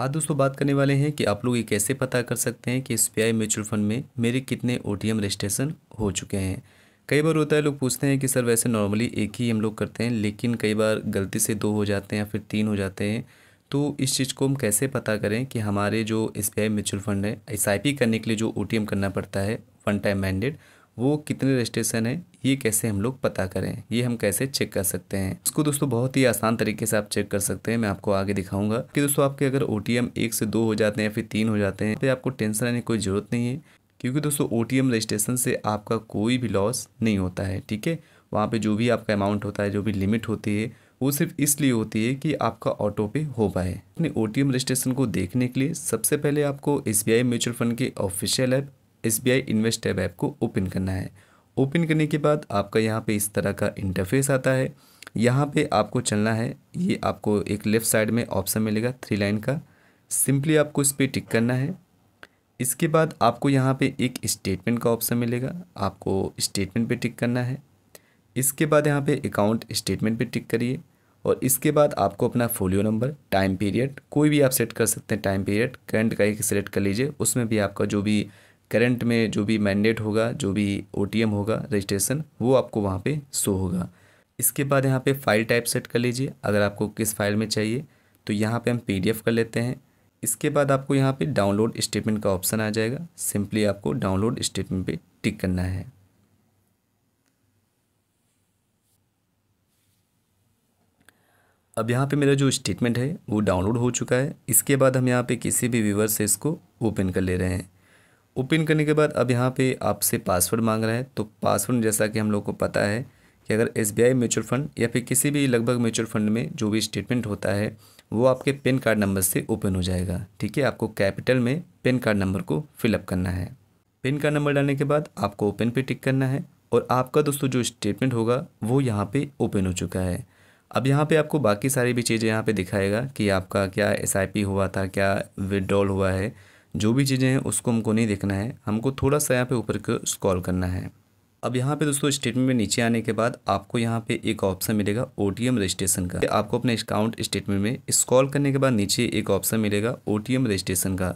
आज दोस्तों बात करने वाले हैं कि आप लोग ये कैसे पता कर सकते हैं कि एस म्यूचुअल फंड में मेरे कितने ओ रजिस्ट्रेशन हो चुके हैं कई बार होता है लोग पूछते हैं कि सर वैसे नॉर्मली एक ही हम लोग करते हैं लेकिन कई बार गलती से दो हो जाते हैं या फिर तीन हो जाते हैं तो इस चीज़ को हम कैसे पता करें कि हमारे जो एस म्यूचुअल फ़ंड है एस करने के लिए जो ओ करना पड़ता है वन टाइम मैंडेड वो कितने रजिस्ट्रेशन है ये कैसे हम लोग पता करें ये हम कैसे चेक कर सकते हैं इसको दोस्तों बहुत ही आसान तरीके से आप चेक कर सकते हैं मैं आपको आगे दिखाऊंगा कि दोस्तों आपके अगर ओ एक से दो हो जाते हैं या फिर तीन हो जाते हैं तो आपको टेंशन लेने की कोई ज़रूरत नहीं है क्योंकि दोस्तों ओ टी रजिस्ट्रेशन से आपका कोई भी लॉस नहीं होता है ठीक है वहाँ पर जो भी आपका अमाउंट होता है जो भी लिमिट होती है वो सिर्फ इसलिए होती है कि आपका ऑटो पे हो पाए अपने ओ टी रजिस्ट्रेशन को देखने के लिए सबसे पहले आपको एस म्यूचुअल फंड के official app S B I invest tab app को ओपन करना है ओपन करने के बाद आपका यहाँ पे इस तरह का इंटरफेस आता है यहाँ पे आपको चलना है ये आपको एक लेफ़्ट साइड में ऑप्शन मिलेगा थ्री लाइन का सिंपली आपको इस पर टिक करना है इसके बाद आपको यहाँ पे एक स्टेटमेंट का ऑप्शन मिलेगा आपको स्टेटमेंट पे टिक करना है इसके बाद यहाँ पे अकाउंट स्टेटमेंट पे टिक करिए और इसके बाद आपको अपना फोलियो नंबर टाइम पीरियड कोई भी आप सेट कर सकते हैं टाइम पीरियड करंट का एक सेलेक्ट कर लीजिए उसमें भी आपका जो भी करंट में जो भी मैंडेट होगा जो भी ओ होगा रजिस्ट्रेशन वो आपको वहाँ पे शो होगा इसके बाद यहाँ पे फाइल टाइप सेट कर लीजिए अगर आपको किस फाइल में चाहिए तो यहाँ पे हम पीडीएफ कर लेते हैं इसके बाद आपको यहाँ पे डाउनलोड स्टेटमेंट का ऑप्शन आ जाएगा सिंपली आपको डाउनलोड स्टेटमेंट पे टिक करना है अब यहाँ पे मेरा जो स्टेटमेंट है वो डाउनलोड हो चुका है इसके बाद हम यहाँ पे किसी भी व्यूवर से इसको ओपन कर ले रहे हैं ओपन करने के बाद अब यहाँ पे आपसे पासवर्ड मांग रहा है तो पासवर्ड जैसा कि हम लोग को पता है कि अगर S B I mutual fund या फिर किसी भी लगभग म्यूचुअल फंड में जो भी स्टेटमेंट होता है वो आपके पेन कार्ड नंबर से ओपन हो जाएगा ठीक है आपको कैपिटल में पेन कार्ड नंबर को फिलअप करना है पेन कार्ड नंबर डालने के बाद आपको ओपन पे टिक करना है और आपका दोस्तों जो स्टेटमेंट होगा वो यहाँ पे ओपन हो चुका है अब यहाँ पे आपको बाकी सारी भी चीज़ें यहाँ पे दिखाएगा कि आपका क्या एस हुआ था क्या विड्रॉल हुआ है जो भी चीज़ें हैं उसको हमको नहीं देखना है हमको थोड़ा सा यहाँ पे ऊपर को स्क्रॉल करना है अब यहाँ पे दोस्तों स्टेटमेंट में नीचे आने के बाद आपको यहाँ पे एक ऑप्शन मिलेगा ओ रजिस्ट्रेशन का आपको अपने अकाउंट स्टेटमेंट में स्कॉल करने के बाद नीचे एक ऑप्शन मिलेगा ओ रजिस्ट्रेशन का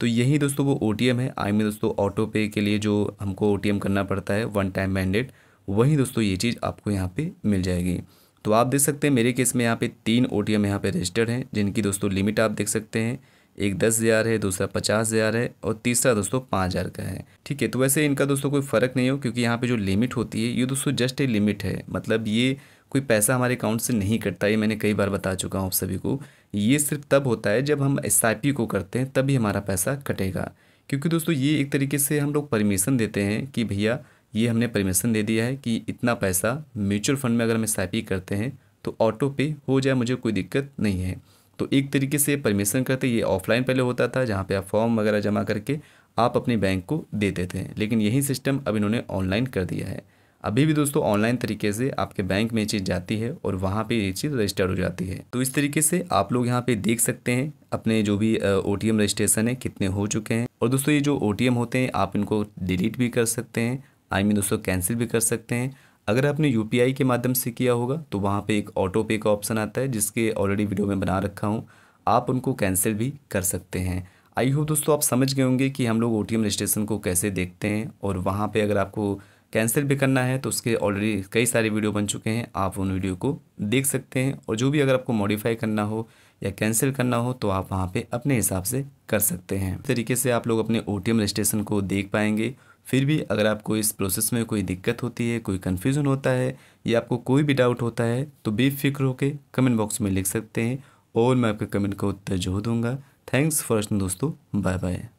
तो यही दोस्तों वो ओ है आई में दोस्तों ऑटो पे के लिए जो हमको ओ करना पड़ता है वन टाइम मैंडेड वहीं दोस्तों ये चीज़ आपको यहाँ पर मिल जाएगी तो आप देख सकते हैं मेरे केस में यहाँ पे तीन ओ टी एम यहाँ पर रजिस्टर्ड हैं जिनकी दोस्तों लिमिट आप देख सकते हैं एक दस हज़ार है दूसरा पचास हज़ार है और तीसरा दोस्तों पाँच हज़ार का है ठीक है तो वैसे इनका दोस्तों कोई फ़र्क नहीं हो क्योंकि यहाँ पे जो लिमिट होती है ये दोस्तों जस्ट ए लिमिट है मतलब ये कोई पैसा हमारे अकाउंट से नहीं कटता ये मैंने कई बार बता चुका हूँ आप सभी को ये सिर्फ तब होता है जब हम एस को करते हैं तभी हमारा पैसा कटेगा क्योंकि दोस्तों ये एक तरीके से हम लोग परमिशन देते हैं कि भैया ये हमने परमिशन दे दिया है कि इतना पैसा म्यूचुअल फंड में अगर हम एस करते हैं तो ऑटो पे हो जाए मुझे कोई दिक्कत नहीं है तो एक तरीके से परमिशन करते ये ऑफलाइन पहले होता था जहाँ पे आप फॉर्म वगैरह जमा करके आप अपने बैंक को देते थे लेकिन यही सिस्टम अब इन्होंने ऑनलाइन कर दिया है अभी भी दोस्तों ऑनलाइन तरीके से आपके बैंक में ये चीज़ जाती है और वहाँ पे ये चीज़ रजिस्टर्ड हो जाती है तो इस तरीके से आप लोग यहाँ पे देख सकते हैं अपने जो भी ओ टी एम रजिस्ट्रेशन है कितने हो चुके हैं और दोस्तों ये जो ओ टी एम होते हैं आप इनको डिलीट भी कर सकते हैं आई मीन दोस्तों कैंसिल भी कर सकते हैं अगर आपने यू के माध्यम से किया होगा तो वहाँ पे एक ऑटो पे का ऑप्शन आता है जिसके ऑलरेडी वीडियो में बना रखा हूँ आप उनको कैंसिल भी कर सकते हैं आई होप दोस्तों आप समझ गए होंगे कि हम लोग ओ रजिस्ट्रेशन को कैसे देखते हैं और वहाँ पर अगर आपको कैंसिल भी करना है तो उसके ऑलरेडी कई सारे वीडियो बन चुके हैं आप उन वीडियो को देख सकते हैं और जो भी अगर आपको मॉडिफाई करना हो या कैंसिल करना हो तो आप वहाँ पे अपने हिसाब से कर सकते हैं इस तरीके से आप लोग अपने ओ रजिस्ट्रेशन को देख पाएंगे फिर भी अगर आपको इस प्रोसेस में कोई दिक्कत होती है कोई कन्फ्यूज़न होता है या आपको कोई भी डाउट होता है तो बेफिक्र होकर कमेंट बॉक्स में लिख सकते हैं और मैं आपके कमेंट का उत्तर जरूर दूंगा थैंक्स फॉर दोस्तों बाय बाय